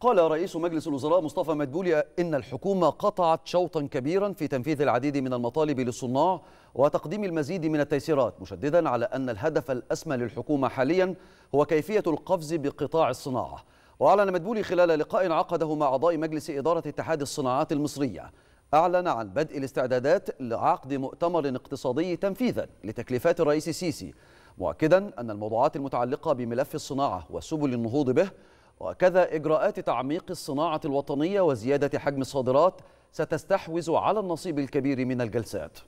قال رئيس مجلس الوزراء مصطفى مدبولي إن الحكومة قطعت شوطا كبيرا في تنفيذ العديد من المطالب للصناع وتقديم المزيد من التيسيرات مشددا على أن الهدف الأسمى للحكومة حاليا هو كيفية القفز بقطاع الصناعة وأعلن مدبولي خلال لقاء عقده مع أعضاء مجلس إدارة اتحاد الصناعات المصرية أعلن عن بدء الاستعدادات لعقد مؤتمر اقتصادي تنفيذا لتكليفات الرئيس السيسي مؤكدا أن الموضوعات المتعلقة بملف الصناعة وسبل النهوض به وكذا إجراءات تعميق الصناعة الوطنية وزيادة حجم الصادرات ستستحوذ على النصيب الكبير من الجلسات